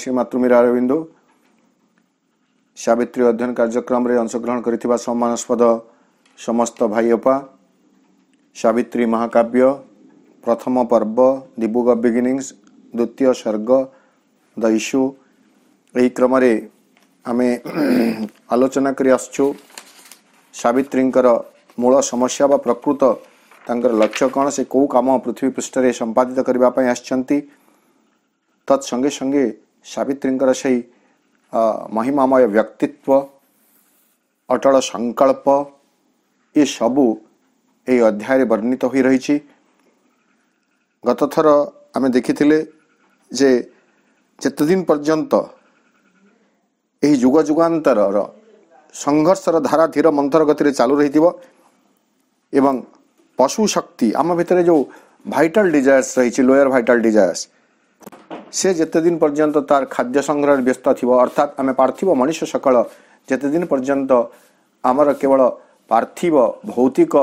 শ্রী ମାତୃମୀର ଅରବିନ୍ଦୁ ସାବିତ୍ରୀ ଅଧ୍ୟୟନ କାର୍ଯ୍ୟକ୍ରମରେ ଅଂଶଗ୍ରହଣ କରିଥିବା ସମ୍ମାନସ୍ପଦ ସମସ୍ତ ଭାଇଅପା ସାବିତ୍ରୀ ମହାକାବ୍ୟ ପ୍ରଥମ ପର୍ବ ଦି ବୁକ୍ ଅଫ୍ ବିଗିନିଙ୍ଗସ୍ ଦ୍ୱିତୀୟ ସର୍ଗ ଦ ଇସ୍ୟୁ ଏହି କ୍ରମରେ ଆମେ ଆଲୋଚନା କରି ଆସୁଛୁ ସାବିତ୍ରୀଙ୍କର ମୂଳ ସମସ୍ୟା ବା ପ୍ରକୃତ ତାଙ୍କର ଲକ୍ଷ୍ୟ କ'ଣ ସେ କେଉଁ କାମ ପୃଥିବୀ ପୃଷ୍ଠରେ ସମ୍ପାଦିତ କରିବା ପାଇଁ ଆସିଛନ୍ତି ତତ୍ ସଙ୍ଗେ ସଙ୍ଗେ ସାବିତ୍ରୀଙ୍କର ಸೈ ମହିମାମୟ ବ୍ୟକ୍ତିତ୍ୱ ଅଟଳ ସଂକଳ୍ପ ଏସବୁ ଏହି ଅଧ୍ୟାୟରେ ବର୍ଣ୍ଣିତ ହୋଇ ରହିଛି ଗତଥର ଆମେ ଦେଖିଥିଲେ ଯେ ଯେତେଦିନ ପର୍ଯ୍ୟନ୍ତ ଏହି ଯୁଗ ଯୁଗାନ୍ତରର ସଂଘର୍ଷର ଧାରା ଧୀର ମନ୍ଥର ଗତିରେ ଚାଲୁ ରହିଥିବ ଏବଂ ପଶୁ ଶକ୍ତି ଆମ ଭିତରେ ଯେଉଁ ଭାଇଟାଲ ଡିଜାୟର୍ସ ରହିଛି ଲୋୟର ଭାଇଟାଲ ଡିଜାୟର୍ସ ସେ ଯେତେଦିନ ପର୍ଯ୍ୟନ୍ତ ତାର ଖାଦ୍ୟ ସଂଗ୍ରହରେ ବ୍ୟସ୍ତ ଥିବ ଅର୍ଥାତ୍ ଆମେ ପାର୍ଥିବ ମଣିଷ ସକାଳ ଯେତେଦିନ ପର୍ଯ୍ୟନ୍ତ ଆମର କେବଳ ପାର୍ଥିବ ଭୌତିକ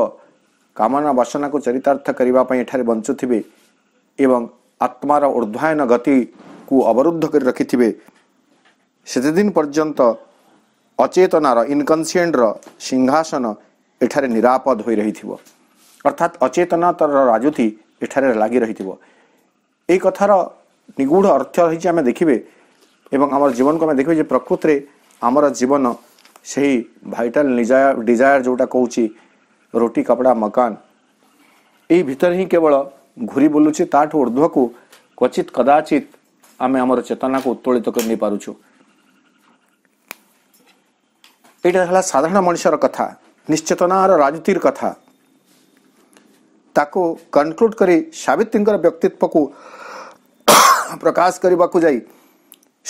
କାମନା ବାସନାକୁ ଚରିତାର୍ଥ କରିବା ପାଇଁ ଏଠାରେ ବଞ୍ଚୁଥିବେ ଏବଂ ଆତ୍ମାର ଉର୍ଦ୍ଧ୍ୱାୟନ ଗତିକୁ ଅବରୁଦ୍ଧ କରି ରଖିଥିବେ ସେତେଦିନ ପର୍ଯ୍ୟନ୍ତ ଅଚେତନାର ଇନକନସିଏଣ୍ଟର ସିଂହାସନ ଏଠାରେ ନିରାପଦ ହୋଇ ରହିଥିବ ଅର୍ଥାତ୍ ଅଚେତନତାର ରାଜୁତି ଏଠାରେ ଲାଗି ରହିଥିବ এই কথার निगूढ़ अर्थ रही आम देखिए आम जीवन को आम देखिए प्रकृत आम जीवन से ही भाइटाल डिजायर जोटा कौच रोटी कपड़ा मकान यही ही केवल घूरी बुलू ताध को क्वचित कदाचित आम आम चेतना को उत्तोलित कर पार यहाँ साधारण मनुष्य कथा निश्चेतनार राजनीतिर कथा ताको कनक्लूड करी सवित्री व्यक्तित्व को प्रकाश करने को जाई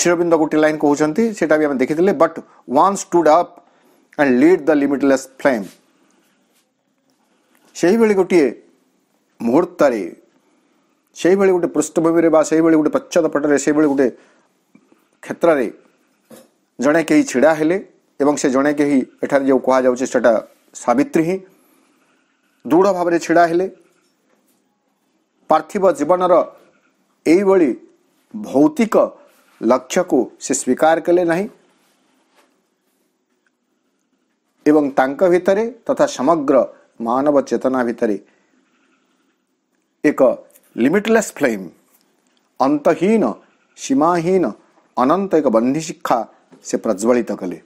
शिरोबिंद गोटे लाइन कहते भी आम देखी but one stood up and lead the limitless flame से ही गोटे मुहूर्त से ही गोटे पृष्ठभूमि से ही गोटे पच्छद पटे से गोटे क्षेत्र में जड़े कहीं ढड़ा हेले से जड़े कहीं जो कह जाटा सवित्री ही दृढ़ भाव ढड़ा हेले पार्थिव जीवन रहा ଏଇଭଳି ଭୌତିକ ଲକ୍ଷ୍ୟକୁ ସେ ସ୍ୱୀକାର କଲେ ନାହିଁ ଏବଂ ତାଙ୍କ ଭିତରେ ତଥା ସମଗ୍ର ମାନବ ଚେତନା ଭିତରେ ଏକ ଲିମିଟଲେସ୍ ଫ୍ଲେମ୍ ଅନ୍ତହୀନ ସୀମାହୀନ ଅନନ୍ତ ଏକ ବନ୍ଧି ଶିକ୍ଷା ସେ ପ୍ରଜ୍ୱଳିତ କଲେ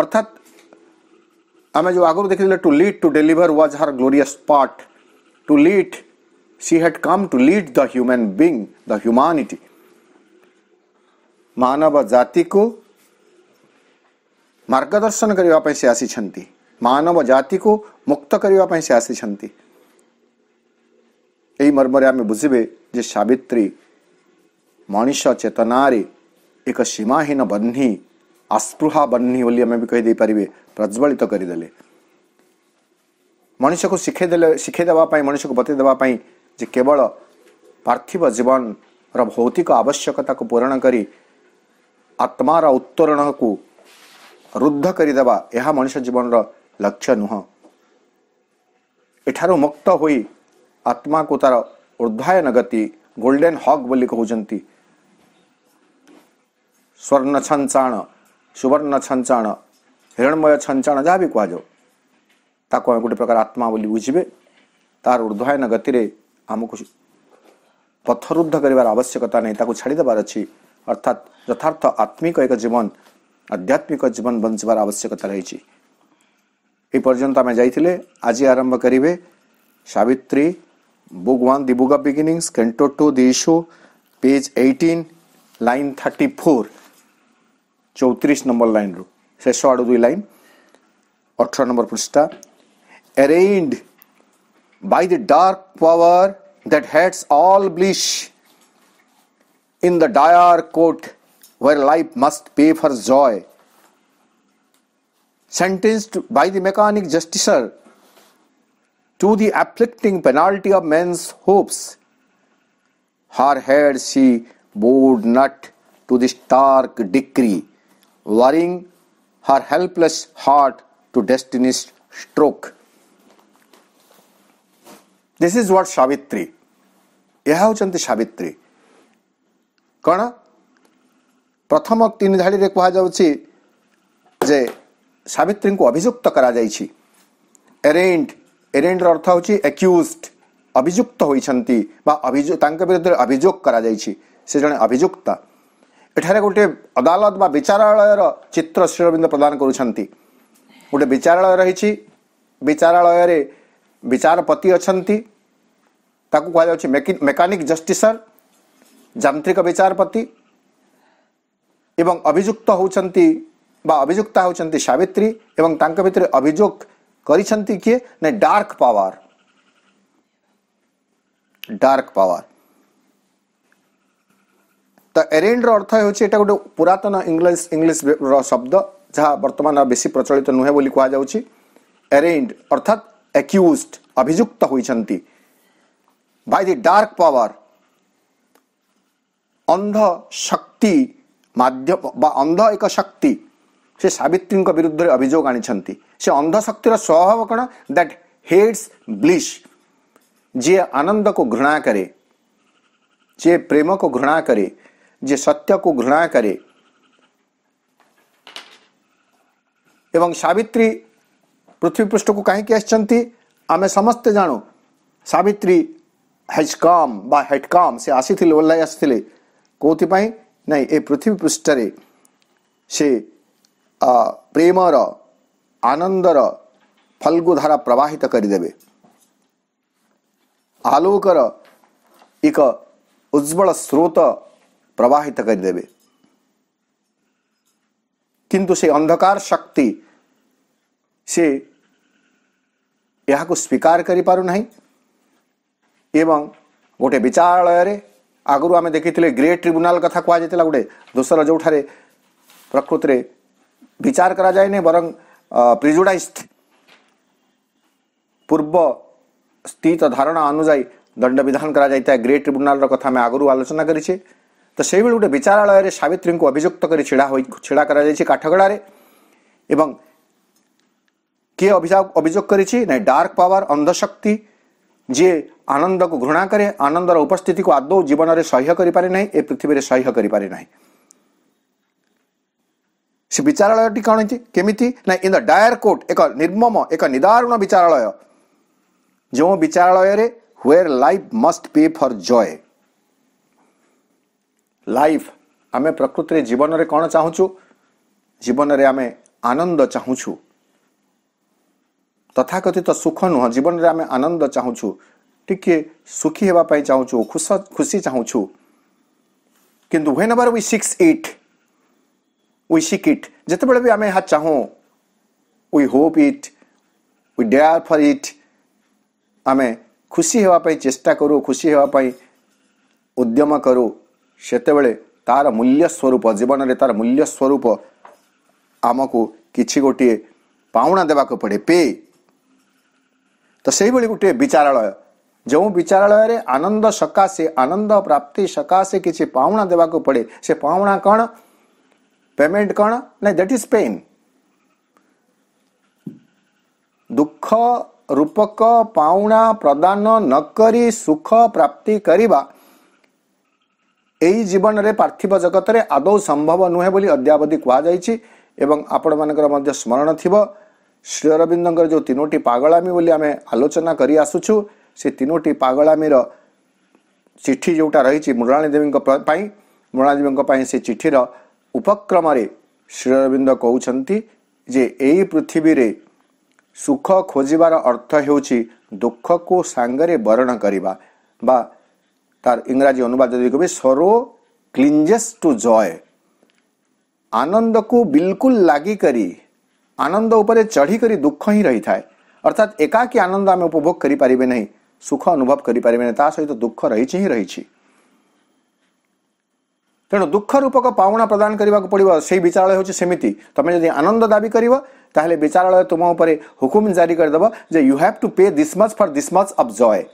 ଅର୍ଥାତ୍ ଆମେ ଯେଉଁ ଆଗରୁ ଦେଖିଥିଲେ to lead to deliver was her glorious part to lead she had come to lead the human being, the humanity. मानव जाति को मार्गदर्शन करने से आसी मानव जाति को मुक्त करने से आसी यही मर्मरे आम बुझे जे सवित्री मनीष चेतन एक सीमाहीन बन्ही अस्पृहा बन्ही बोली आम भी कहीदे पारे प्रज्वलित करदे मनीष को शिखेदे शिखेदेवाई मनीष को बतईदेप ଯେ କେବଳ ପାର୍ଥିବ ଜୀବନର ଭୌତିକ ଆବଶ୍ୟକତାକୁ ପୂରଣ କରି ଆତ୍ମାର ଉତ୍ତୋଳନକୁ ରୁଦ୍ଧ କରିଦେବା ଏହା ମଣିଷ ଜୀବନର ଲକ୍ଷ୍ୟ ନୁହଁ ଏଠାରୁ ମୁକ୍ତ ହୋଇ ଆତ୍ମାକୁ ତାର ଉର୍ଦ୍ଧାୟନ ଗତି ଗୋଲ୍ଡେନ୍ ହକ୍ ବୋଲି କହୁଛନ୍ତି ସ୍ୱର୍ଣ୍ଣ ଛଞ୍ଚାଣ ସୁବର୍ଣ୍ଣ ଛଞ୍ଚାଣ ହିରଣମୟ ଛଞ୍ଚାଣ ଯାହା ବି କୁହାଯାଉ ତାକୁ ଆମେ ଗୋଟେ ପ୍ରକାର ଆତ୍ମା ବୋଲି ବୁଝିବେ ତାର ଉର୍ଦ୍ଧାୟନ ଗତିରେ ଆମକୁ ପଥରୁଦ୍ଧ କରିବାର ଆବଶ୍ୟକତା ନାହିଁ ତାକୁ ଛାଡ଼ିଦେବାର ଅଛି ଅର୍ଥାତ୍ ଯଥାର୍ଥ ଆତ୍ମିକ ଏକ ଜୀବନ ଆଧ୍ୟାତ୍ମିକ ଜୀବନ ବଞ୍ଚିବାର ଆବଶ୍ୟକତା ରହିଛି ଏ ପର୍ଯ୍ୟନ୍ତ ଆମେ ଯାଇଥିଲେ ଆଜି ଆରମ୍ଭ କରିବେ Savitri book one the book of beginnings canto two the issue page eighteen line thirty four ଚଉତିରିଶ ନମ୍ବର ଲାଇନ୍ରୁ ଶେଷ ଆଡ଼ୁ ଦୁଇ ଲାଇନ୍ ଅଠର ନମ୍ବର ପୃଷ୍ଠା arraigned by the dark power that hates all bliss in the dire court where life must pay for joy. Sentenced by the mechanic justiciar to the afflicting penalty of men's hopes, her head she bowed not to the stark decree, worrying her helpless heart to destiny's stroke. This is what Savitri ଏହା ହେଉଛନ୍ତି ସାବିତ୍ରୀ କ'ଣ ପ୍ରଥମ ତିନି ଧାଡ଼ିରେ କୁହାଯାଉଛି ଯେ ସାବିତ୍ରୀଙ୍କୁ ଅଭିଯୁକ୍ତ କରାଯାଇଛି ଏରେଣ୍ଡ ଏରେଣ୍ଡର ଅର୍ଥ ହେଉଛି ଆକ୍ୟୁଜ୍ଡ ଅଭିଯୁକ୍ତ ହୋଇଛନ୍ତି ବା ଅଭିଯୋଗ ତାଙ୍କ ବିରୁଦ୍ଧରେ ଅଭିଯୋଗ କରାଯାଇଛି ସେ ଜଣେ ଅଭିଯୁକ୍ତା ଏଠାରେ ଗୋଟିଏ ଅଦାଲତ ବା ବିଚାରାଳୟର ଚିତ୍ର ଶ୍ରୀରବିନ୍ଦ ପ୍ରଦାନ କରୁଛନ୍ତି ଗୋଟିଏ ବିଚାରାଳୟ ରହିଛି ବିଚାରାଳୟରେ विचारपति अच्छा कहु मेकानिक जस्टिसर जांत्रिक विचारपति अभिजुक्त होभुक्ता हूँ सवित्री एवं भितर अभिजोग करिए नहीं डार्क पावर डार्क पावर तो एरेन्डर अर्थ हूँ गोटे पुरतन इंग्लिश इंग्लीश शब्द जहाँ बर्तमान बेस प्रचलित नुहे कहु एरेन्ड अर्थात एक्यूज अभिजुक्त होती डार्क पावर अंध शक्ति अंध एक शक्ति से सवित्री विरुद्ध अभोग आनी से अंध शक्तिर स्वभाव कौन दैट हेड्स ब्लीश जी आनंद को घृणा करे, जी प्रेम को घृणा करे, जी सत्य को घृणा करे, एवं सवित्री पृथ्वी पृष्ठ को कहीं आसी आम समस्ते जानु सवित्री हेजकम हेडकम से आसी ओल्लाई आई ना ये पृथ्वी पृष्ठ से प्रेमर आनंदर फलगुधारा प्रवाहित करदे आलोकर एक उज्ज्वल स्रोत प्रवाहित करदे किंतु से अंधकार शक्ति से ଏହାକୁ ସ୍ୱୀକାର କରିପାରୁନାହିଁ ଏବଂ ଗୋଟେ ବିଚାରାଳୟରେ ଆଗରୁ ଆମେ ଦେଖିଥିଲେ ଗ୍ରେଟ୍ ଟ୍ରିବ୍ୟୁନାଲ୍ କଥା କୁହାଯାଇଥିଲା ଗୋଟେ ଦୋଷର ଯେଉଁଠାରେ ପ୍ରକୃତିରେ ବିଚାର କରାଯାଏନି ବରଂ ପ୍ରିଜୁଡାଇସ୍ଡ ପୂର୍ବ ସ୍ଥିତ ଧାରଣା ଅନୁଯାୟୀ ଦଣ୍ଡବିଧାନ କରାଯାଇଥାଏ ଗ୍ରେଟ୍ ଟ୍ରିବ୍ୟୁନାଲ୍ର କଥା ଆମେ ଆଗରୁ ଆଲୋଚନା କରିଛେ ତ ସେଇଭଳି ଗୋଟେ ବିଚାରାଳୟରେ ସାବିତ୍ରୀଙ୍କୁ ଅଭିଯୁକ୍ତ କରି ଛିଡ଼ା ହୋଇ ଛିଡ଼ା କରାଯାଇଛି କାଠଗଡ଼ାରେ ଏବଂ কে অভিযোগ করেছি না ডার্ক পাওয়ার অন্ধশক্তি ଯିଏ ଆନନ୍ଦକୁ ଘୃଣା କରେ ଆନନ୍ଦର ଉପସ୍ଥିତିକୁ ଆଦୌ ଜୀବନରେ ସହ୍ୟ କରିପାରେ ନାହିଁ ଏ ପୃଥିବୀରେ ସହ୍ୟ କରିପାରେ ନାହିଁ ସେ ବିଚାରାଳୟଟି କ'ଣ କେମିତି ନା ଇନ୍ ଦ ଡାୟର କୋର୍ଟ ଏକ ନିର୍ମମ ଏକ ନିଦାରୁଣ ବିଚାରାଳୟ ଯେଉଁ ବିଚାରାଳୟରେ where life must pay for joy life ଆମେ ପ୍ରକୃତିରେ ଜୀବନରେ କ'ଣ ଚାହୁଁଛୁ ଜୀବନରେ ଆମେ ଆନନ୍ଦ ଚାହୁଁଛୁ तथाकथित सुख नुह जीवन में आम आनंद चाहूँ टी सुखी होगापी चाहू खुश खुशी चाहूँ किंतु whenever we seek it we seek it जिते भी आम यहाँ चाहूँ we hope it we dare for it आम खुशी होगापी चेष्टा करू खुशी होगापी उद्यम करू से तार मूल्य स्वरूप जीवन में तार मूल्य स्वरूप आम को किसी गोटे पाणा देवाक पड़े पे ସେହିଭଳି ଗୋଟିଏ ବିଚାରାଳୟ ଯେଉଁ ବିଚାରାଳୟରେ ଆନନ୍ଦ ସକାଶେ ଆନନ୍ଦ ପ୍ରାପ୍ତି ସକାଶେ କିଛି ପାଉଣା ଦେବାକୁ ପଡ଼େ ସେ ପାଉଣା କ'ଣ ପେମେଣ୍ଟ କ'ଣ ନାଇଁ ଦେଟ୍ ଇଜ୍ ପେନ୍ ଦୁଃଖ ରୂପକ ପାଉଣା ପ୍ରଦାନ ନ କରି ସୁଖ ପ୍ରାପ୍ତି କରିବା ଏହି ଜୀବନରେ ପାର୍ଥିବ ଜଗତରେ ଆଦୌ ସମ୍ଭବ ନୁହେଁ ବୋଲି ଅଦ୍ୟାବଧି କୁହାଯାଇଛି ଏବଂ ଆପଣମାନଙ୍କର ମଧ୍ୟ ସ୍ମରଣ ଥିବ ଶ୍ରୀ ଅରବିନ୍ଦଙ୍କର ଯେଉଁ ତିନୋଟି ପାଗଳାମୀ ବୋଲି ଆମେ ଆଲୋଚନା କରିଆସୁଛୁ ସେ ତିନୋଟି ପାଗଳାମୀର ଚିଠି ଯେଉଁଟା ରହିଛି ମୃଣାଳୀ ଦେବୀଙ୍କ ପାଇଁ ମୃଣାଳୀ ଦେବୀଙ୍କ ପାଇଁ ସେ ଚିଠିର ଉପକ୍ରମରେ ଶ୍ରୀ ଅରବିନ୍ଦ କହୁଛନ୍ତି ଯେ ଏଇ ପୃଥିବୀରେ ସୁଖ ଖୋଜିବାର ଅର୍ଥ ହେଉଛି ଦୁଃଖକୁ ସାଙ୍ଗରେ ବରଣ କରିବା ବା ତାର ଇଂରାଜୀ ଅନୁବାଦ ଯଦି କହିବେ ସରୋ କ୍ଲିଞ୍ଜେସ୍ ଟୁ ଜୟ ଆନନ୍ଦକୁ ବିଲକୁଲ ଲାଗିକରି आनंद उपरे चढ़ी करी दुख ही रही था अर्थात एकाकी आनंद आम उपभोग करी पारिबे नै सुख अनुभव करी पारिबे नै सहित दुख रही ही रही तेणु दुख रूपक पावणा प्रदान करबाक पड़िबो सेई विचारालय होछि सेमिति तमे जदि आनंद दाबी कर विचारा तुम उपरे हुकुम जारी कर जो जे you have to pay this much for this much of joy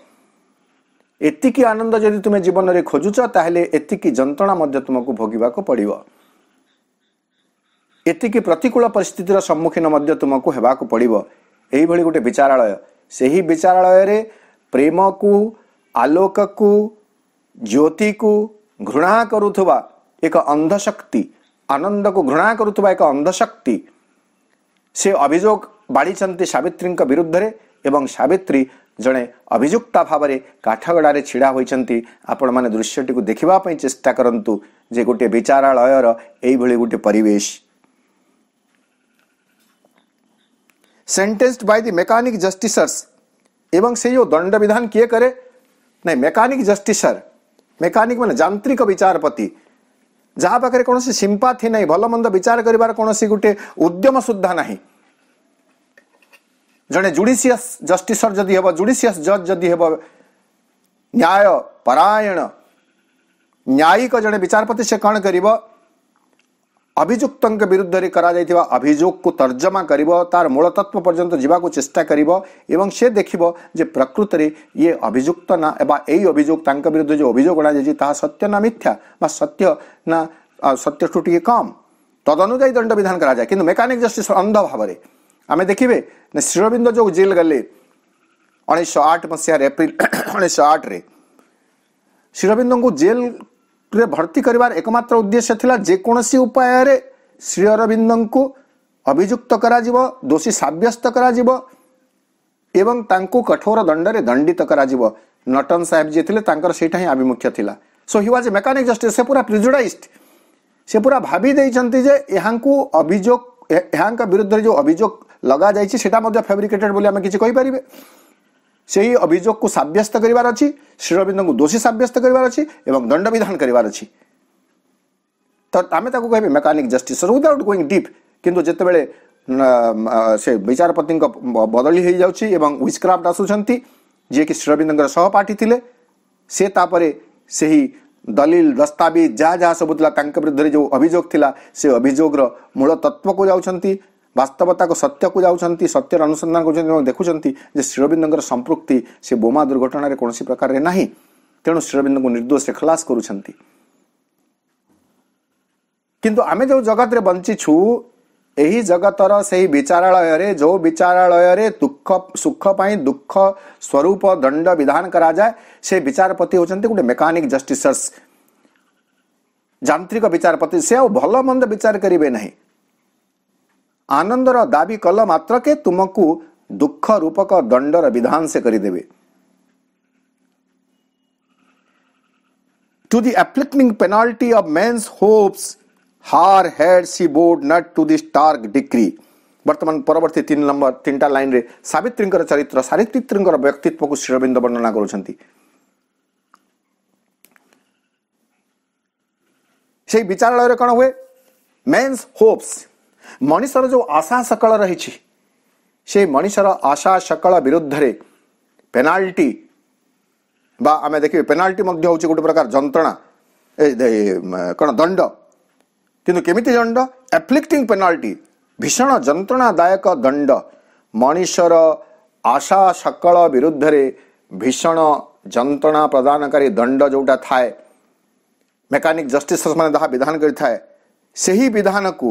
এতিকি আনন্দ যদি তুমি জীবনরে খোঁজুছ তাহলে এতিকি যন্ত্রণা মধ্য তোমাকে ভোগিবাকো ଏତିକି ପ୍ରତିକୂଳ ପରିସ୍ଥିତିର ସମ୍ମୁଖୀନ ମଧ୍ୟ ତୁମକୁ ହେବାକୁ ପଡ଼ିବ ଏହିଭଳି ଗୋଟେ ବିଚାରାଳୟ ସେହି ବିଚାରାଳୟରେ ପ୍ରେମକୁ ଆଲୋକକୁ ଜ୍ୟୋତିକୁ ଘୃଣା କରୁଥିବା ଏକ ଅନ୍ଧଶକ୍ତି ଆନନ୍ଦକୁ ଘୃଣା କରୁଥିବା ଏକ ଅନ୍ଧଶକ୍ତି ସେ ଅଭିଯୋଗ ବାଢ଼ିଛନ୍ତି ସାବିତ୍ରୀଙ୍କ ବିରୁଦ୍ଧରେ ଏବଂ ସାବିତ୍ରୀ ଜଣେ ଅଭିଯୁକ୍ତା ଭାବରେ କାଠଗଡ଼ାରେ ଛିଡ଼ା ହୋଇଛନ୍ତି ଆପଣମାନେ ଦୃଶ୍ୟଟିକୁ ଦେଖିବା ପାଇଁ ଚେଷ୍ଟା କରନ୍ତୁ ଯେ ଗୋଟିଏ ବିଚାରାଳୟର ଏଇଭଳି ଗୋଟିଏ ପରିବେଶ sentenced by the mechanic justices एवं से यो दंड विधान किए करे नहीं मेकानिक जस्टिसर मेकानिक मैंने जांत्रिक विचारपति जहाँ पाखे कौन सिंपाथी ना भलमंद विचार कर गोटे उद्यम सुधा ना जड़े जुडिसीयस जस्टिसर जदि हे जुडिसीयस जज जदि हे न्याय परायण न्यायिक जड़े विचारपति से कौन कर ଅଭିଯୁକ୍ତଙ୍କ ବିରୁଦ୍ଧରେ କରାଯାଇଥିବା ଅଭିଯୋଗକୁ ତର୍ଜମା କରିବ ତାର ମୂଳତତ୍ତ୍ୱ ପର୍ଯ୍ୟନ୍ତ ଯିବାକୁ ଚେଷ୍ଟା କରିବ ଏବଂ ସେ ଦେଖିବ ଯେ ପ୍ରକୃତରେ ଇଏ ଅଭିଯୁକ୍ତ ନା ବା ଏଇ ଅଭିଯୋଗ ତାଙ୍କ ବିରୁଦ୍ଧରେ ଯେଉଁ ଅଭିଯୋଗ ଅଣାଯାଇଛି ତାହା ସତ୍ୟ ନା ମିଥ୍ୟା ବା ସତ୍ୟ ନା ସତ୍ୟଠୁ ଟିକେ କମ୍ ତଦନୁଯାୟୀ ଦଣ୍ଡବିଧାନ କରାଯାଏ କିନ୍ତୁ ମେକାନିକ୍ ଜଷ୍ଟିସ୍ ଅନ୍ଧ ଭାବରେ ଆମେ ଦେଖିବେ ନା ଶ୍ରୀରବିନ୍ଦ ଯେଉଁ ଜେଲ୍ ଗଲେ ଉଣେଇଶହ ଆଠ ମସିହାରେ ଏପ୍ରିଲ ଉଣେଇଶହ ଆଠରେ ଶ୍ରୀରବିନ୍ଦଙ୍କୁ ଜେଲ୍ रे भर्ती करार एकम्र उद्देश्य था जेकोसी उपाय श्री अरविंद को अभिजुक्त कर दोषी सब्यस्त करा कठोर दंड में दंडित करटन साहेब जी थे सहीटा ही आभिमुख्य सो he was a mechanic just say पूरा प्रिजुडाइज से पूरा भाई जे अभिजोग विरुद्ध जो अभोग लग जाटा फेब्रिकेटेड बोली आम किसी ସେହି ଅଭିଯୋଗକୁ ସାବ୍ୟସ୍ତ କରିବାର ଅଛି ଶ୍ରୀରବିନ୍ଦଙ୍କୁ ଦୋଷୀ ସାବ୍ୟସ୍ତ କରିବାର ଅଛି ଏବଂ ଦଣ୍ଡବିଧାନ କରିବାର ଅଛି ତ ଆମେ ତାକୁ କହିବେ mechanic justice without going deep କିନ୍ତୁ ଯେତେବେଳେ ସେ ବିଚାରପତିଙ୍କ ବଦଳି ହୋଇଯାଉଛି ଏବଂ ୱିସ୍କ୍ରାଫ୍ଟ ଆସୁଛନ୍ତି ଯିଏକି ଶ୍ରୀରବିନ୍ଦଙ୍କର ସହପାଠୀ ଥିଲେ ସେ ତାପରେ ସେହି ଦଲିଲ ଦସ୍ତାବିଜ ଯାହା ଯାହା ସବୁ ଥିଲା ତାଙ୍କ ବିରୁଦ୍ଧରେ ଯେଉଁ ଅଭିଯୋଗ ଥିଲା ସେ ଅଭିଯୋଗର ମୂଳ ତତ୍ତ୍ୱକୁ ଯାଉଛନ୍ତି वास्तवता को सत्य को जाऊँ सत्यर अनुसंधान कर देखुं श्रीरबिंद संप्रति से बोमा दुर्घटन कौन सी प्रकार तेणु श्रीरबिंद को निर्दोष खलास कर किंतु आम जो जगत में बंची छु यही जगतर से ही विचारालय जो विचारालय दुख सुखपाई दुख स्वरूप दंड विधान कराए से विचारपति होंगे गोटे मेकानिक जस्टिस जांत्रिक विचारपति से आ भलमंद विचार करेंगे ना ଆନନ୍ଦର ଦାବି କଲ ମାତ୍ରକେ ତୁମକୁ ଦୁଃଖ ରୂପକ ଦଣ୍ଡର ବିଧାନ ସେ କରିଦେବେ To the afflicting penalty of men's hopes, her head she bowed not to this stark decree. ବର୍ତ୍ତମାନ ପରବର୍ତ୍ତୀ ତିନି ନମ୍ବର ତିନିଟା ଲାଇନ୍ରେ ସାବିତ୍ରୀଙ୍କର ଚରିତ୍ର ସାବିତ୍ରୀଙ୍କର ବ୍ୟକ୍ତିତ୍ୱକୁ ଶ୍ରୀରବିନ୍ଦ ବର୍ଣ୍ଣନା କରୁଛନ୍ତି সেই বিচারালয়ে কোণ হুয়ে মেন্স হোপস ମଣିଷର ଯେଉଁ ଆଶା ସକଳ ରହିଛି ସେ ମଣିଷର ଆଶା ସକଳ ବିରୁଦ୍ଧରେ ପେନାଲ୍ଟି ବା ଆମେ ଦେଖିବେ ପେନାଲ୍ଟି ମଧ୍ୟ ହେଉଛି ଗୋଟେ ପ୍ରକାର ଯନ୍ତ୍ରଣା କ'ଣ ଦଣ୍ଡ କିନ୍ତୁ କେମିତି ଦଣ୍ଡ ଆଫ୍ଲିକ୍ଟିଂ ପେନାଲ୍ଟି ଭୀଷଣ ଯନ୍ତ୍ରଣାଦାୟକ ଦଣ୍ଡ ମଣିଷର ଆଶା ସକଳ ବିରୁଦ୍ଧରେ ଭୀଷଣ ଯନ୍ତ୍ରଣା ପ୍ରଦାନକାରୀ ଦଣ୍ଡ ଯେଉଁଟା ଥାଏ ମେକାନିକ୍ ଜଷ୍ଟିସ୍ ମାନେ ଯାହା ବିଧାନ କରିଥାଏ ସେହି ବିଧାନକୁ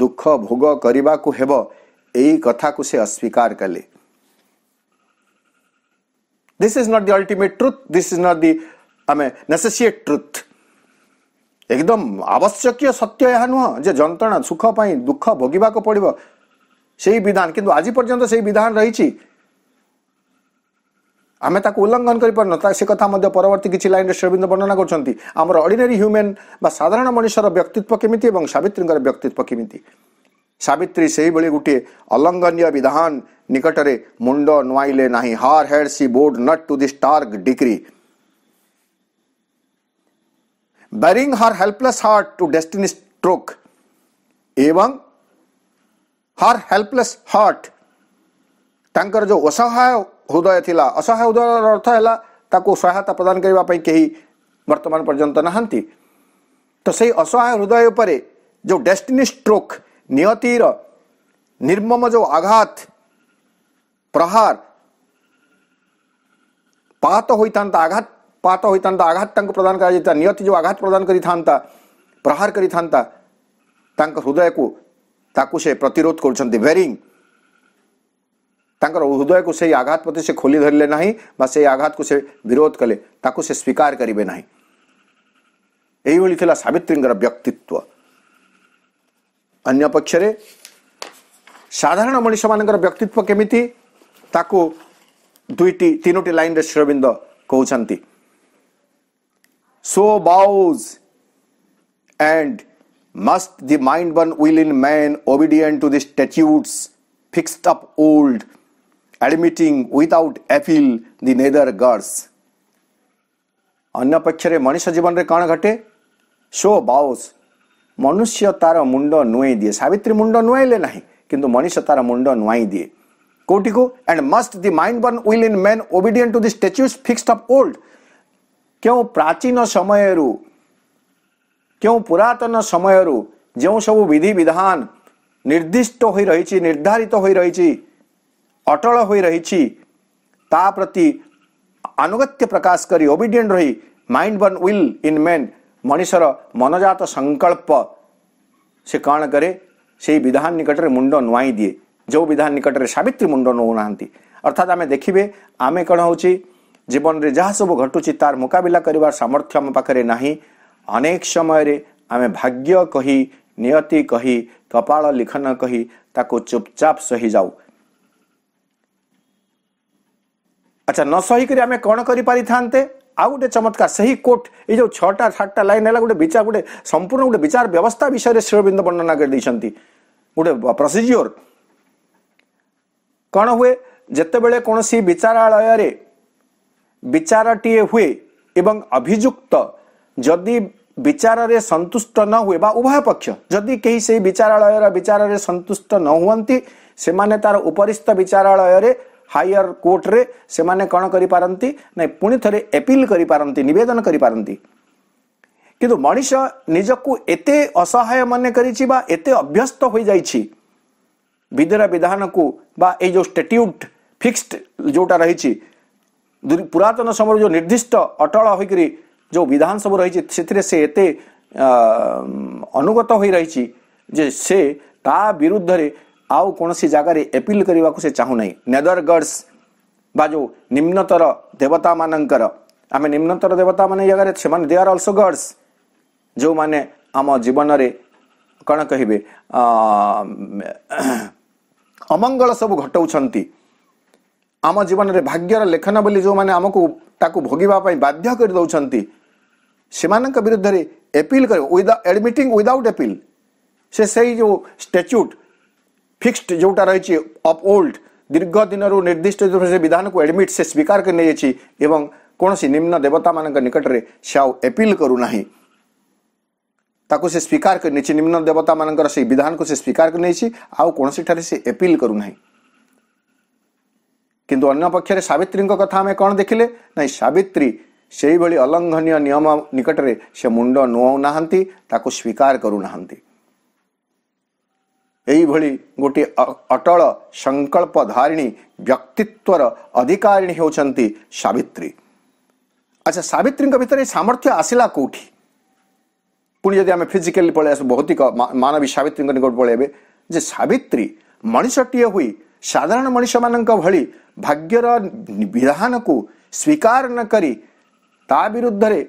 ଦୁଃଖ ଭୋଗ କରିବାକୁ ହେବ ଏହି କଥାକୁ ସେ ଅସ୍ୱୀକାର କଲେ this is not the ultimate truth this is not the ଆମେ ନେସେସିଏଟ୍ ଟ୍ରୁଥ୍ ଏକଦମ ଆବଶ୍ୟକୀୟ ସତ୍ୟ ଏହା ନୁହଁ ଯେ ଯନ୍ତ୍ରଣା ସୁଖ ପାଇଁ ଦୁଃଖ ଭୋଗିବାକୁ ପଡ଼ିବ ସେହି ବିଧାନ କିନ୍ତୁ ଆଜି ପର୍ଯ୍ୟନ୍ତ ସେହି ବିଧାନ ରହିଛି ଆମେ ତାକୁ ଉଲ୍ଲଙ୍ଘନ କରିପାରୁନ ତା ସେ କଥା ମଧ୍ୟ ପରବର୍ତ୍ତୀ କିଛି ଲାଇନ୍ରେ ଶ୍ରୀବିନ୍ଦ ବର୍ଣ୍ଣନା କରୁଛନ୍ତି ଆମର ଅର୍ଡିନାରୀ ହ୍ୟୁମ୍ୟାନ୍ ବା ସାଧାରଣ ମଣିଷର ବ୍ୟକ୍ତିତ୍ୱ କେମିତି ଏବଂ ସାବିତ୍ରୀଙ୍କର ବ୍ୟକ୍ତିତ୍ୱ କେମିତି ସାବିତ୍ରୀ ସେହିଭଳି ଗୋଟିଏ ଅଲଙ୍ଗନୀୟ ବିଧାନ ନିକଟରେ ମୁଣ୍ଡ ନୁଆଇଲେ ନାହିଁ her head she bowed not to the stark decree baring her helpless heart to destiny stroke ଏବଂ ହର୍ ହେଲ୍ପଲେସ୍ ହାର୍ଟ ତାଙ୍କର ଯେଉଁ ଅସହାୟ हृदय थिला असहाय हृदय अर्थ है सहायता प्रदान करने पई केही वर्तमान पर्यंत नहंती तो से असहाय हृदय पर जो डेस्टिनी स्ट्रोक नियतिर निर्मम जो आघात प्रहार पात होईतांत आघात पात होईतांत आघात प्रदान कर नियति जो आघात प्रदान करी प्रहार करी हृदय को ताकु से प्रतिरोध करछंती ତାଙ୍କର ହୃଦୟକୁ ସେହି ଆଘାତ ପ୍ରତି ସେ ଖୋଲି ଧରିଲେ ନାହିଁ ବା ସେହି ଆଘାତକୁ ସେ ବିରୋଧ କଲେ ତାକୁ ସେ ସ୍ୱୀକାର କରିବେ ନାହିଁ ଏଇଭଳି ଥିଲା ସାବିତ୍ରୀଙ୍କର ବ୍ୟକ୍ତିତ୍ୱ ଅନ୍ୟ ପକ୍ଷରେ ସାଧାରଣ ମଣିଷମାନଙ୍କର ବ୍ୟକ୍ତିତ୍ୱ କେମିତି ତାକୁ ଦୁଇଟି ତିନୋଟି ଲାଇନ୍ରେ ଶ୍ରୀରବିନ୍ଦ କହୁଛନ୍ତି so bows and must the mind one will in man obedient to the statutes fixed up old admitting without appeal the nether gods. ଅନ୍ୟ ପକ୍ଷରେ ମଣିଷ ଜୀବନରେ କ'ଣ ଘଟେ ସୋ ବାଉସ୍ ମନୁଷ୍ୟ ତାର ମୁଣ୍ଡ ନୁଆଁଇ ଦିଏ ସାବିତ୍ରୀ ମୁଣ୍ଡ ନୁଆଇଲେ ନାହିଁ କିନ୍ତୁ ମଣିଷ ତାର ମୁଣ୍ଡ ନୁଆଇଁ ଦିଏ କେଉଁଠିକୁ and must the mind born will in men obedient to the statutes fixed of old କେଉଁ ପ୍ରାଚୀନ ସମୟରୁ କେଉଁ ପୁରାତନ ସମୟରୁ ଯେଉଁ ସବୁ ବିଧିବିଧାନ ନିର୍ଦ୍ଦିଷ୍ଟ ହୋଇ ରହିଛି ନିର୍ଦ୍ଧାରିତ ହୋଇ ରହିଛି ଅଟଳ ହୋଇ ରହିଛି ତା ପ୍ରତି ଆନୁଗତ୍ୟ ପ୍ରକାଶ କରି ଓବିଡିଏଣ୍ଟ ରହି mind born will in men ମଣିଷର ମନଜାତ ସଂକଳ୍ପ ସେ କ'ଣ କରେ ସେଇ ବିଧାନ ନିକଟରେ ମୁଣ୍ଡ ନୁଆଁଇ ଦିଏ ଯେଉଁ ବିଧାନ ନିକଟରେ ସାବିତ୍ରୀ ମୁଣ୍ଡ ନଉନାହାନ୍ତି ଅର୍ଥାତ୍ ଆମେ ଦେଖିବେ ଆମେ କ'ଣ ହେଉଛି ଜୀବନରେ ଯାହା ସବୁ ଘଟୁଛି ତାର ମୁକାବିଲା କରିବାର ସାମର୍ଥ୍ୟ ଆମ ପାଖରେ ନାହିଁ ଅନେକ ସମୟରେ ଆମେ ଭାଗ୍ୟ କହି ନିୟତି କହି କପାଳ ଲିଖନ କହି ତାକୁ ଚୁପଚାପ ସହି ଯାଉ আচ্ছা ন সহিকি আমি কোণ করে পারি থাকে আউ গোটে চমৎকার সেই কোর্ট এই যে ছটা সাতটা লাইন হল গোটে বিচার গোটে সম্পূর্ণ গোটে বিচার ব্যবস্থা বিষয়ে শিরবিন্দ বর্ণনা করে দিয়েছেন গোটে প্রসিজিওর কোণ হুয়ে যেতবে কোণী বিচারালয়ের বিচারটিয়ে হুয়ে এবং অভিযুক্ত যদি বিচারে সন্তুষ্ট ন হুয়ে বা উভয় পক্ষ যদি কেহি সেই বিচারালয়ের বিচারে সন্তুষ্ট ন হুঁতি সে তার উপরিস্থ বিচারালয়ের ହାଇଅର କୋର୍ଟରେ ସେମାନେ କ'ଣ କରିପାରନ୍ତି ନାଇଁ ପୁଣି ଥରେ ଏପିଲ୍ କରିପାରନ୍ତି ନିବେଦନ କରିପାରନ୍ତି କିନ୍ତୁ ମଣିଷ ନିଜକୁ ଏତେ ଅସହାୟ ମନେ କରିଛି ବା ଏତେ ଅଭ୍ୟସ୍ତ ହୋଇଯାଇଛି ବିଧିର ବିଧାନକୁ ବା ଏଇ ଯେଉଁ ଷ୍ଟେଟ୍ୟୁଟ୍ ଫିକ୍ସଡ୍ ଯେଉଁଟା ରହିଛି ପୁରାତନ ସମୟରୁ ଯେଉଁ ନିର୍ଦ୍ଦିଷ୍ଟ ଅଟଳ ହୋଇକରି ଯେଉଁ ବିଧାନ ସବୁ ରହିଛି ସେଥିରେ ସେ ଏତେ ଅନୁଗତ ହୋଇ ରହିଛି ଯେ ସେ ତା ବିରୁଦ୍ଧରେ ଆଉ କୌଣସି ଜାଗାରେ ଏପିଲ୍ କରିବାକୁ ସେ ଚାହୁଁନାହିଁ ନେଦରଗଡ଼ସ୍ ବା ଯେଉଁ ନିମ୍ନତର ଦେବତାମାନଙ୍କର ଆମେ ନିମ୍ନତର ଦେବତାମାନେ ଜାଗାରେ ସେମାନେ ଦେ ଆର୍ ଅଲସୋ ଗଡ଼ସ୍ ଯେଉଁମାନେ ଆମ ଜୀବନରେ କ'ଣ କହିବେ ଅମଙ୍ଗଳ ସବୁ ଘଟଉଛନ୍ତି ଆମ ଜୀବନରେ ଭାଗ୍ୟର ଲେଖନ ବୋଲି ଯେଉଁମାନେ ଆମକୁ ତାକୁ ଭୋଗିବା ପାଇଁ ବାଧ୍ୟ କରିଦେଉଛନ୍ତି ସେମାନଙ୍କ ବିରୁଦ୍ଧରେ ଏପିଲ୍ କରିବ ଉଇଦ ଆଡ଼ମିଟିଂ ୱିଦାଉଟ୍ ଏପିଲ୍ ସେ ସେଇ ଯେଉଁ ଷ୍ଟାଚ୍ୟୁଟ୍ ଫିକ୍ସଡ ଯେଉଁଟା ରହିଛି ଅଫ୍ ଓଲ୍ଡ ଦୀର୍ଘ ଦିନରୁ ନିର୍ଦ୍ଦିଷ୍ଟ ରୂପେ ବିଧାନକୁ ଆଡମିଟ୍ ସେ ସ୍ୱୀକାର କରିନେଇଛି ଏବଂ କୌଣସି ନିମ୍ନ ଦେବତାମାନଙ୍କ ନିକଟରେ ସେ ଆଉ ଏପିଲ୍ କରୁନାହିଁ ତାକୁ ସେ ସ୍ୱୀକାର କରିନେଇଛି ନିମ୍ନ ଦେବତାମାନଙ୍କର ସେହି ବିଧାନକୁ ସେ ସ୍ୱୀକାର କରିନେଇଛି ଆଉ କୌଣସିଠାରେ ସେ ଏପିଲ୍ କରୁନାହିଁ କିନ୍ତୁ ଅନ୍ୟ ପକ୍ଷରେ ସାବିତ୍ରୀଙ୍କ କଥା ଆମେ କ'ଣ ଦେଖିଲେ ନାହିଁ ସାବିତ୍ରୀ ସେଇଭଳି ଅଲଙ୍ଘନୀୟ ନିୟମ ନିକଟରେ ସେ ମୁଣ୍ଡ ନୁଆଉନାହାନ୍ତି ତାକୁ ସ୍ୱୀକାର କରୁନାହାନ୍ତି ଏହିଭଳି ଗୋଟିଏ ଅଟଳ ସଂକଳ୍ପ ଧାରିଣୀ ବ୍ୟକ୍ତିତ୍ୱର ଅଧିକାରିଣୀ ହେଉଛନ୍ତି ସାବିତ୍ରୀ ଆଚ୍ଛା ସାବିତ୍ରୀଙ୍କ ଭିତରେ ସାମର୍ଥ୍ୟ ଆସିଲା କେଉଁଠି ପୁଣି ଯଦି ଆମେ ଫିଜିକାଲି ପଳେଇ ଆସୁ ଭୌତିକ ମାନବୀ ସାବିତ୍ରୀଙ୍କ ନିକଟ ପଳେଇବେ ଯେ ସାବିତ୍ରୀ ମଣିଷଟିଏ ହୋଇ ସାଧାରଣ ମଣିଷମାନଙ୍କ ଭଳି ଭାଗ୍ୟର ବିଧାନକୁ ସ୍ୱୀକାର ନ କରି ତା ବିରୁଦ୍ଧରେ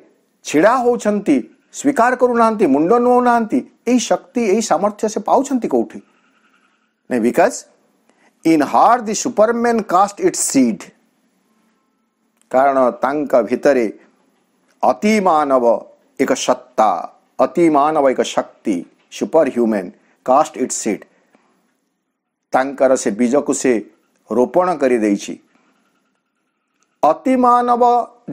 ଛିଡ଼ା ହେଉଛନ୍ତି ସ୍ୱୀକାର କରୁନାହାନ୍ତି ମୁଣ୍ଡ ନୁହଉନାହାନ୍ତି ଏଇ ଶକ୍ତି ଏଇ ସାମର୍ଥ୍ୟ ସେ ପାଉଛନ୍ତି କୋଉଠି ନାଇଁ because in her the superman cast it seed କାରଣ ତାଙ୍କ ଭିତରେ ଅତିମାନବ ଏକ ସତ୍ତା ଅତିମାନବ ଏକ ଶକ୍ତି superhuman cast it seed ତାଙ୍କର ସେ ବୀଜକୁ ସେ ରୋପଣ କରିଦେଇଛି ଅତିମାନବ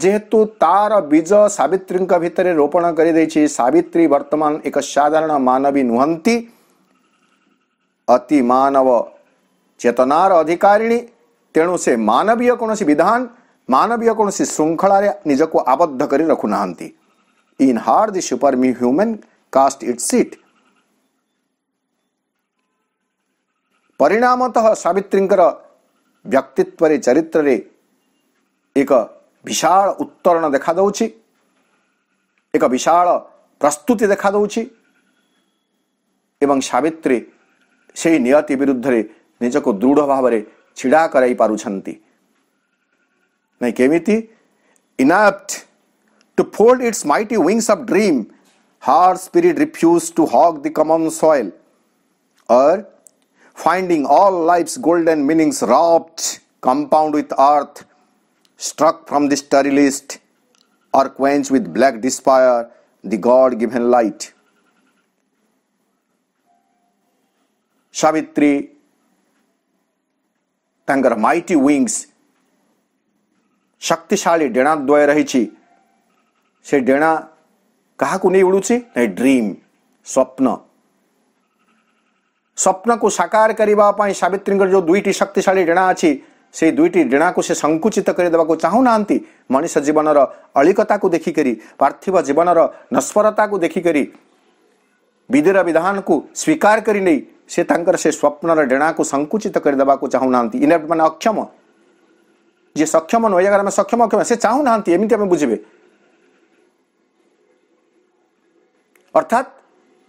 ଯେହେତୁ ତାର ବୀଜ ସାବିତ୍ରୀଙ୍କ ଭିତରେ ରୋପଣ କରିଦେଇଛି ସାବିତ୍ରୀ ବର୍ତ୍ତମାନ ଏକ ସାଧାରଣ ମାନବୀ ନୁହନ୍ତି ଅତିମାନବ ଚେତନାର ଅଧିକାରିଣୀ ତେଣୁ ସେ ମାନବୀୟ କୌଣସି ବିଧାନ ମାନବୀୟ କୌଣସି ଶୃଙ୍ଖଳାରେ ନିଜକୁ ଆବଦ୍ଧ କରି ରଖୁନାହାନ୍ତି in her the superhuman cast it seed ପରିଣାମତଃ ସାବିତ୍ରୀଙ୍କର ବ୍ୟକ୍ତିତ୍ୱରେ ଚରିତ୍ରରେ ଏକ ବିଶାଳ ଉତ୍ତରଣ ଦେଖାଦେଉଛି ଏକ ବିଶାଳ ପ୍ରସ୍ତୁତି ଦେଖାଦେଉଛି ଏବଂ ସାବିତ୍ରୀ ସେହି ନିୟତି ବିରୁଦ୍ଧରେ ନିଜକୁ ଦୃଢ଼ ଭାବରେ ଛିଡ଼ା କରାଇ ପାରୁଛନ୍ତି ନାଇଁ କେମିତି inapt to fold its mighty wings of dream her spirit refused to hug the common soil or finding all life's golden meanings robbed, compound with earth, struck from the starry list or quenched with black despair the God-given light. Savitri, tangar mighty wings, શક્તિશાળી ડેણા દ્વય રહી se dena ଡେଣା କାହାକୁ ନେଇ ଉଡ଼ୁଛି ନାଇଁ dream ସ୍ୱପ୍ନ ସ୍ୱପ୍ନକୁ ସାକାର କରିବା ପାଇଁ ସାବିତ୍ରୀଙ୍କର ଯେଉଁ ଦୁଇଟି ଶକ୍ତିଶାଳୀ ଡେଣା ଅଛି সেই দুইটি ঋণাকু সে সংকুচিত করে দেওয়া চাহু না মনিষ জীবনর অলিকতা দেখিকি পার্থিব জীবনর নস্পরতা দেখিকি ବିଧିର ବିଧାନକୁ ସ୍ୱୀକାର କରିନେଇ ସେ ତାଙ୍କର ସେ ସ୍ୱପ୍ନର ଡେଣାକୁ ସଂକୁଚିତ କରିଦେବାକୁ ଚାହୁଁନାହାନ୍ତି ଇନେପ୍ଟ ମାନେ ଅକ୍ଷମ ଯିଏ ସକ୍ଷମ ନୁହେଁ ଜାଗାରେ ଆମେ ସକ୍ଷମ ଅକ୍ଷମ ସେ ଚାହୁଁନାହାନ୍ତି ଏମିତି ଆମେ ବୁଝିବେ ଅର୍ଥାତ୍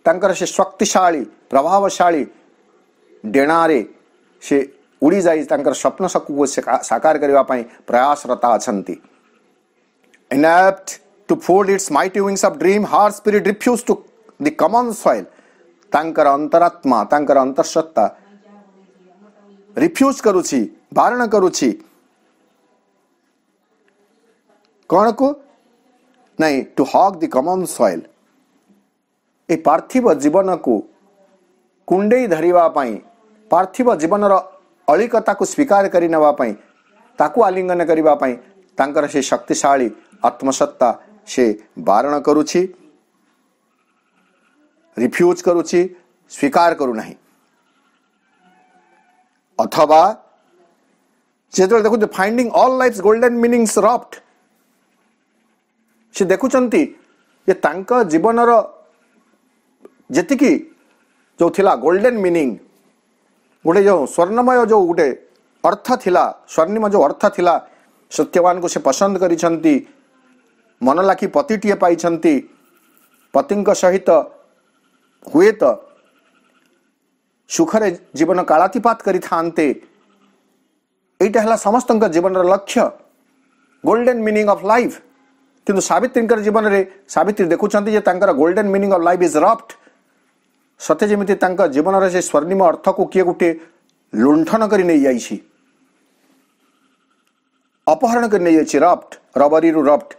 ତାଙ୍କର ସେ ଶକ୍ତିଶାଳୀ ପ୍ରଭାବଶାଳୀ ଡେଣାରେ ସେ ଉଡ଼ି ଯାଇ ତାଙ୍କର ସ୍ୱପ୍ନ ଶକୁକୁ ସାକାର କରିବା ପାଇଁ ପ୍ରୟାସରତା ଅଛନ୍ତି inapt to fold its mighty wings of dream heart spirit refused to the common soil ତାଙ୍କର ଅନ୍ତରାତ୍ମା ତାଙ୍କର ଅନ୍ତଃସତ୍ତା ରିଫ୍ୟୁଜ୍ କରୁଛି ବାରଣ କରୁଛି କ'ଣକୁ ନାଇଁ to hug the common soil ଏ ପାର୍ଥିବ ଜୀବନକୁ କୁଣ୍ଡେଇ ଧରିବା ପାଇଁ ପାର୍ଥିବ ଜୀବନର ଅଳିକତାକୁ ସ୍ୱୀକାର କରି ନେବା ପାଇଁ ତାକୁ ଆଲିଙ୍ଗନ କରିବା ପାଇଁ ତାଙ୍କର ସେ ଶକ୍ତିଶାଳୀ ଆତ୍ମସତ୍ତା ସେ ବାରଣ କରୁଛି ରିଫ୍ୟୁଜ୍ କରୁଛି ସ୍ୱୀକାର କରୁନାହିଁ ଅଥବା ଯେତେବେଳେ ଦେଖୁଛନ୍ତି finding all life golden meanings robbed ସେ ଦେଖୁଛନ୍ତି ଯେ ତାଙ୍କ ଜୀବନର ଯେତିକି ଯେଉଁ ଥିଲା ଗୋଲ୍ଡେନ୍ ମିନିଂ गोटे जो स्वर्णमय जो गोटे अर्थ थिला स्वर्णिम जो अर्थ थिला सत्यवान को से पसंद कर मन लाखी टीए पाई पति सहित हुए तो सुखर जीवन कालातिपात करते एटा समस्त जीवन लक्ष्य गोल्डेन मीनिंग ऑफ लाइफ किंतु सावित्री जीवन में सावित्री देखुं golden golden meaning of life is robbed सते जमी जीवन से स्वर्णिम अर्थ को किए गोटे लुंठन कर अपहरण कर रफ्ट रबरी रु रफ्ट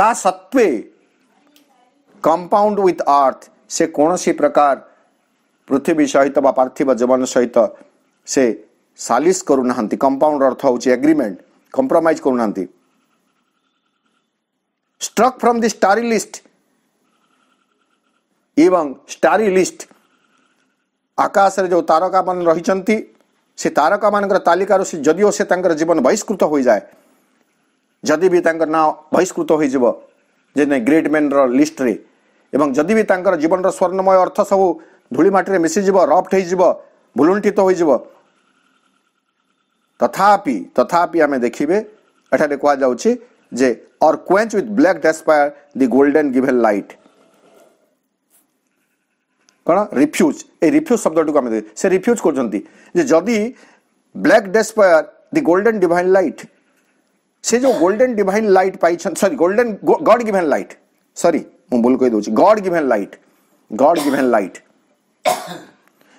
ता सत्वे कंपाउंड विथ अर्थ से कौन सी प्रकार पृथ्वी सहित तो पार्थिव जीवन सहित से सालिश करूना कंपाउंड अर्थ हूँ एग्रीमेंट कंप्रोमाइज करूना struck from the starry list এবং ষ্টারি লিষ্ট ଆକାଶରେ ଯେଉଁ ତାରକାମାନେ ରହିଛନ୍ତି ସେ ତାରକାମାନଙ୍କର ତାଲିକାରୁ ସେ ଯଦିଓ ସେ ତାଙ୍କର ଜୀବନ ବହିଷ୍କୃତ ହୋଇଯାଏ ଯଦି ବି ତାଙ୍କର ନାଁ ବହିଷ୍କୃତ ହୋଇଯିବ ଯେ ନାଇଁ ଗ୍ରେଟ୍ ମ୍ୟାନ୍ର ଲିଷ୍ଟରେ ଏବଂ ଯଦି ବି ତାଙ୍କର ଜୀବନର ସ୍ୱର୍ଣ୍ଣମୟ ଅର୍ଥ ସବୁ ଧୂଳି ମାଟିରେ ମିଶିଯିବ ରପ୍ଟ ହେଇଯିବ ଭୁଲୁଣ୍ଠିତ ହୋଇଯିବ ତଥାପି ତଥାପି ଆମେ ଦେଖିବେ ଏଠାରେ କୁହାଯାଉଛି J. Or quench with black despair the golden given light. କ'ଣ ରିଫ୍ୟୁଜ୍ ଏ ରିଫ୍ୟୁଜ୍ ଶବ୍ଦଟିକୁ ଆମେ ସେ ରିଫ୍ୟୁଜ୍ କରୁଛନ୍ତି ଯେ ଯଦି black despair the golden divine light ସେ ଯେଉଁ ଗୋଲ୍ଡେନ୍ ଡିଭାଇନ୍ ଲାଇଟ୍ ପାଇଛନ୍ତି sorry golden God given light sorry ମୁଁ ଭୁଲ କହିଦେଉଛି God given light God given light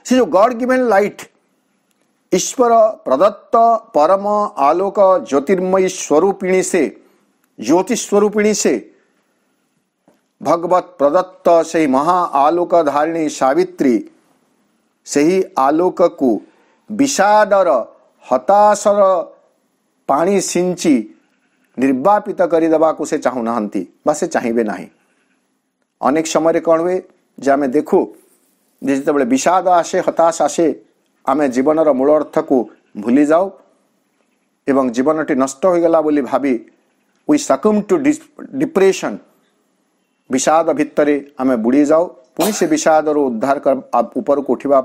ସେ ଯେଉଁ ଗଡ୍ ଗିଭେନ୍ ଲାଇଟ୍ ଈଶ୍ୱର ପ୍ରଦତ୍ତ ପରମ ଆଲୋକ ଜ୍ୟୋତିର୍ମୟୀ ସ୍ୱରୂପିଣୀ ସେ ज्योतिष स्वरूपिणी से भगवत प्रदत्त से महाआलोक धारिणी सावित्री से ही आलोक को विषादर हताशर पाणी सिंची निर्वापित करदेक से चाहूना से चाहिए ना अनेक समय कौन हुए जे आम देखु जेत विषाद आसे हताश आसे आम जीवन रूल अर्थ को भूली जाऊ एवं जीवन टी नष्ट भाभी we succumb to depression विषाद भितरे आम बुड़ी जाऊ पुणी से विषाद रो उद्धार कर ऊपर को उठिबा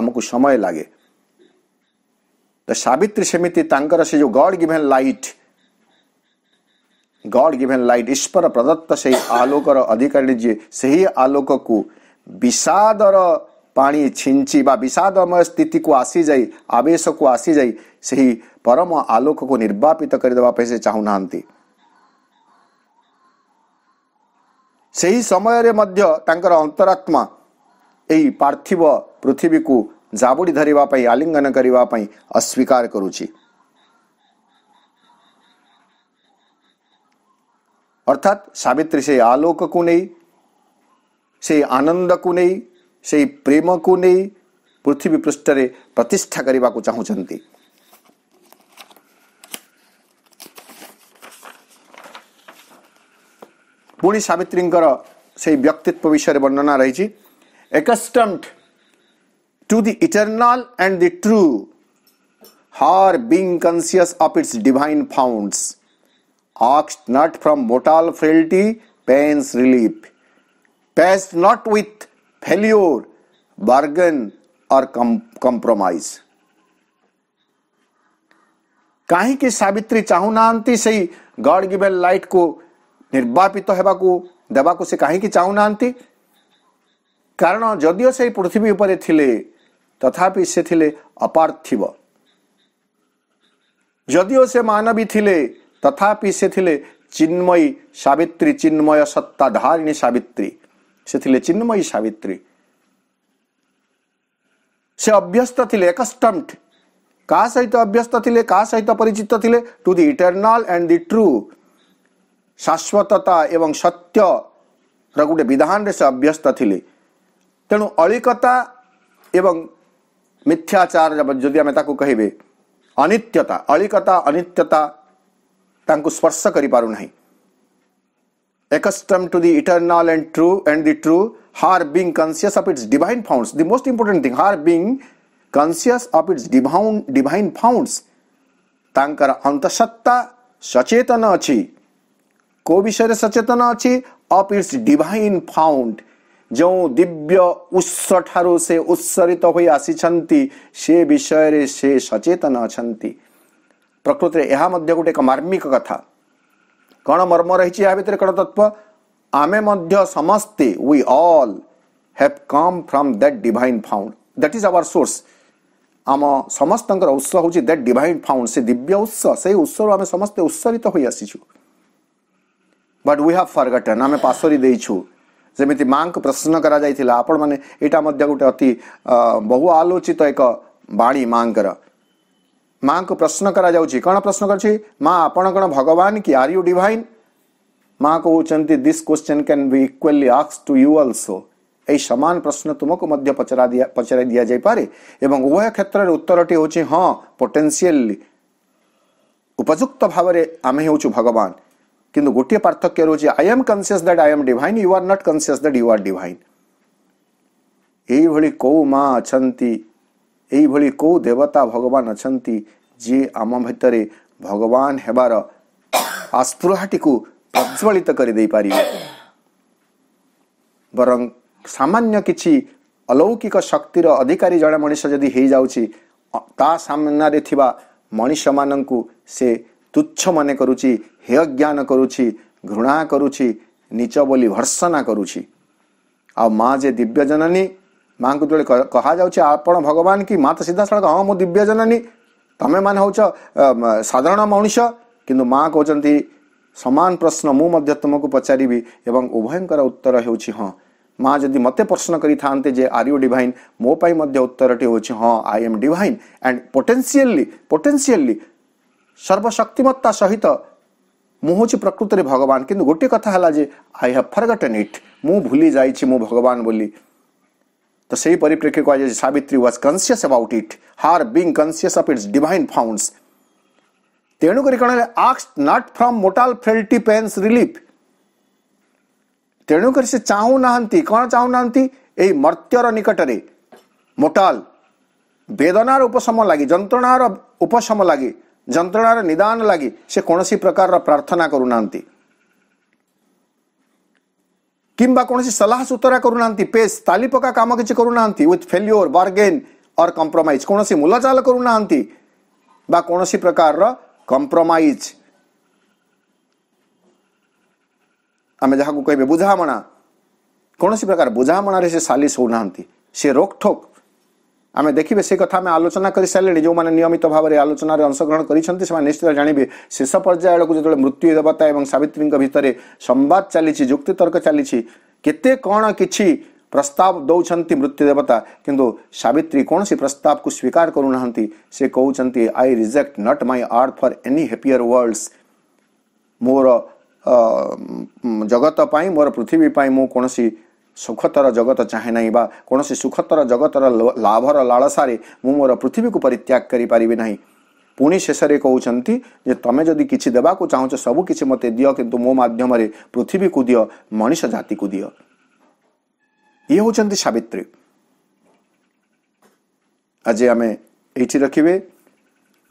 आमको समय लगे तो सवित्री समिति से जो God given light God given light ईश्वर प्रदत्त से आलोक रो जी से ही आलोक को विषाद रो छिंची विषादमय स्थित को आसी जाय आवेश को आसी जाय सही परम आलोक को निर्वापित कर देबा पैसे चाहू सेई समय रे मध्य तांकर अंतरात्मा एई पार्थिव पृथ्वी को जाबुडी धरिवा पई आलिंगन करिवा पई अस्वीकार करूची अर्थात सावित्री से आलोक कुनेई से आनंद कुनेई से प्रेम कुनेई पृथ्वी पृष्ठ रे प्रतिष्ठा करिवा को चाहू चन्ती पुणी सवित्री से व्यक्तित्व विषय वर्णना रही accustomed to the eternal and the true her being conscious of its divine founts आक्स्ट not from mortal frailty pain's relief patched not with failure बार्गन और कंप्रोमाइज कहीं सावित्री चाहूना से गड गिवेन लाइट को ନିର୍ବାପିତ ହେବାକୁ ଦେବାକୁ ସେ କାହିଁକି ଚାହୁଁନାହାନ୍ତି କାରଣ ଯଦିଓ ସେ ପୃଥିବୀ ଉପରେ ଥିଲେ ତଥାପି ସେ ଥିଲେ ଅପାର୍ଥିବ ଯଦିଓ ସେ ମାନବୀ ଥିଲେ ତଥାପି ସେ ଥିଲେ ଚିନ୍ମୟୀ ସାବିତ୍ରୀ ଚିନ୍ମୟ ସତ୍ତାଧାରିଣୀ ସାବିତ୍ରୀ ସେ ଥିଲେ ଚିନ୍ମୟୀ ସାବିତ୍ରୀ ସେ ଅଭ୍ୟସ୍ତ ଥିଲେ ଏକଷ୍ଟମ୍ଟ କାହା ସହିତ ଅଭ୍ୟସ୍ତ ଥିଲେ କାହା ସହିତ ପରିଚିତ ଥିଲେ to the eternal and the true ଶାଶ୍ୱତତା ଏବଂ ସତ୍ୟର ଗୋଟେ ବିଧାନରେ ସେ ଅଭ୍ୟସ୍ତ ଥିଲେ ତେଣୁ ଅଳିକତା ଏବଂ ମିଥ୍ୟାଚାର ଯଦି ଆମେ ତାକୁ କହିବେ ଅନିତ୍ୟତା ଅଳିକତା ଅନିତ୍ୟତା ତାଙ୍କୁ ସ୍ପର୍ଶ କରିପାରୁନାହିଁ accustomed to the eternal and true and the true her being conscious of its divine founts the most important thing her being conscious of its divine divine founts ତାଙ୍କର ଅନ୍ତଃସତ୍ତା ସଚେତନ ଅଛି को विषय सचेतन अच्छी अफ इट्स डिभाइन फाउंड जो दिव्य उत्स ठार से उत्सरित हो आसी से विषय से सचेतन अच्छा प्रकृत यह मध्य गोटे एक मार्मिक कथा कौन मर्म रही भितर कौन तत्व आमे मध्य समस्ते we all have come from that divine fount that is our source आम समस्त उत्स हूँ दैट डिवाइन फाउंड से दिव्य उत्स से उत्सर आम समस्ते उत्सरित हो आसीचू बट वी हाव फरगटन आम पासरी पार्श्वरी जमी माँ को प्रश्न कर आपण मैंने यहाँ गोटे अति बहु आलोचित एक बाणी माँ को माँ को प्रश्न कर प्रश्न करण कौन भगवान कि आर यू डिवाइन माँ कौन this question can be equally आक्स टू यू अल्सो यही सामान प्रश्न तुमको पचरा दिया पचार दि जापे उभय क्षेत्र के उत्तर टी हूँ हाँ पोटेनसीयली उपयुक्त भाव में आम हूँ भगवान କିନ୍ତୁ ଗୋଟିଏ ପାର୍ଥକ୍ୟ ରହୁଛି I am conscious that I am divine you are not conscious that you are divine ଏଇଭଳି କେଉଁ ମା ଅଛନ୍ତି ଏଇଭଳି କେଉଁ ଦେବତା ଭଗବାନ ଅଛନ୍ତି ଯିଏ ଆମ ଭିତରେ ଭଗବାନ ହେବାର ଆସ୍ପୃହାଟିକୁ ପ୍ରଜ୍ୱଳିତ କରିଦେଇପାରିବ ବରଂ ସାମାନ୍ୟ କିଛି ଅଲୌକିକ ଶକ୍ତିର ଅଧିକାରୀ ଜଣେ ମଣିଷ ଯଦି ହେଇଯାଉଛି ତା ସାମ୍ନାରେ ଥିବା ମଣିଷମାନଙ୍କୁ ସେ ତୁଚ୍ଛ ମନେ କରୁଛି ହେୟଜ୍ଞାନ କରୁଛି ଘୃଣା କରୁଛି ନିଚ ବୋଲି ଭର୍ସନା କରୁଛି ଆଉ ମା ଯେ ଦିବ୍ୟ ଜନନୀ ମାଆଙ୍କୁ ଯେତେବେଳେ କୁହାଯାଉଛି ଆପଣ ଭଗବାନ କି ମା ତ ସିଧାସଳଖ ହଁ ମୁଁ ଦିବ୍ୟ ଜନନୀ ତମେମାନେ ହେଉଛ ସାଧାରଣ ମଣିଷ କିନ୍ତୁ ମା କହୁଛନ୍ତି ସମାନ ପ୍ରଶ୍ନ ମୁଁ ମଧ୍ୟ ତୁମକୁ ପଚାରିବି ଏବଂ ଉଭୟଙ୍କର ଉତ୍ତର ହେଉଛି ହଁ ମା ଯଦି ମୋତେ ପ୍ରଶ୍ନ କରିଥାନ୍ତେ ଯେ ଆର୍ ୟୁ ଡିଭାଇନ୍ ମୋ ପାଇଁ ମଧ୍ୟ ଉତ୍ତରଟି ହେଉଛି ହଁ I am divine and potentially potentially ସର୍ବଶକ୍ତିମତ୍ତା ସହିତ ମୁଁ ହେଉଛି ପ୍ରକୃତରେ ଭଗବାନ କିନ୍ତୁ ଗୋଟିଏ କଥା ହେଲା ଯେ ଆଇ ହାଭ୍ ଫରଗଟନ୍ ଇଟ୍ ମୁଁ ଭୁଲି ଯାଇଛି ମୁଁ ଭଗବାନ ବୋଲି ତ ସେହି ପରିପ୍ରେକ୍ଷୀ କୁହାଯାଇଛି Savitri was conscious about it her being conscious of its divine founts ତେଣୁକରି କ'ଣ ହେଲେ ଆକ୍ସ not from mortal frailty pain's relief ତେଣୁକରି ସେ ଚାହୁଁନାହାନ୍ତି କ'ଣ ଚାହୁଁନାହାନ୍ତି ଏଇ ମର୍ତ୍ତ୍ୟର ନିକଟରେ ମୋଟାଲ୍ ବେଦନାର ଉପଶମ ଲାଗି ଯନ୍ତ୍ରଣାର ଉପଶମ ଲାଗି ଯନ୍ତ୍ରଣାର ନିଦାନ ଲାଗି ସେ କୌଣସି ପ୍ରକାରର ପ୍ରାର୍ଥନା କରୁନାହାନ୍ତି କିମ୍ବା କୌଣସି ସଲାହ ସୁତରା କରୁନାହାନ୍ତି ପେସ୍ ତାଲିପକା କାମ କିଛି କରୁନାହାନ୍ତି with failure bargain or compromise କୌଣସି ମୂଲଚାଲ କରୁନାହାନ୍ତି ବା କୌଣସି ପ୍ରକାରର କମ୍ପ୍ରମାଇଜ୍ ଆମେ ଯାହାକୁ କହିବେ ବୁଝାମଣା କୌଣସି ପ୍ରକାର ବୁଝାମଣାରେ ସେ ସାଲିସ ହେଉନାହାନ୍ତି ସେ ରୋକଠୋକ୍ आम देखिए से कथा आम आलोचना कर सारे जो मैंने नियमित भाव में आलोचन अंशग्रहण करश्चित जानवे शेष पर्याय को जो मृत्यु देवता और सवित्री भितर संवाद चली जुक्तितर्क चली कौन कि प्रस्ताव दौंस मृत्यु देवता किंतु सवित्री कौन सी प्रस्ताव को स्वीकार करूना से कहते I reject not my art for any happier worlds मोर जगत पर मोर पृथ्वीपाई मुझसी ସୁଖତର ଜଗତ ଚାହେଁ ନାହିଁ ବା କୌଣସି ସୁଖତର ଜଗତର ଲାଭର ଲାଳସାରେ ମୁଁ ମୋର ପୃଥିବୀକୁ ପରିତ୍ୟାଗ କରିପାରିବି ନାହିଁ ପୁଣି ଶେଷରେ କହୁଛନ୍ତି ଯେ ତମେ ଯଦି କିଛି ଦେବାକୁ ଚାହୁଁଛ ସବୁ କିଛି ମୋତେ ଦିଅ କିନ୍ତୁ ମୋ ମାଧ୍ୟମରେ ପୃଥିବୀକୁ ଦିଅ ମଣିଷ ଜାତିକୁ ଦିଅ ଇଏ ହେଉଛନ୍ତି ସାବିତ୍ରୀ ଆଜି ଆମେ ଏଇଠି ରଖିବେ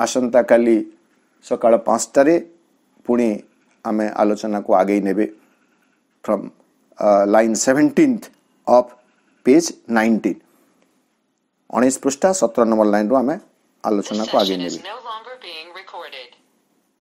ଆସନ୍ତାକାଲି ସକାଳ ପାଞ୍ଚଟାରେ ପୁଣି ଆମେ ଆଲୋଚନାକୁ ଆଗେଇ ନେବେ from line 17th of page 19 ଉଣେଇଶ ପୃଷ୍ଠା ସତର ନମ୍ବର ଲାଇନ୍ରୁ ଆମେ ଆଲୋଚନାକୁ ଆଗେଇ ନେବି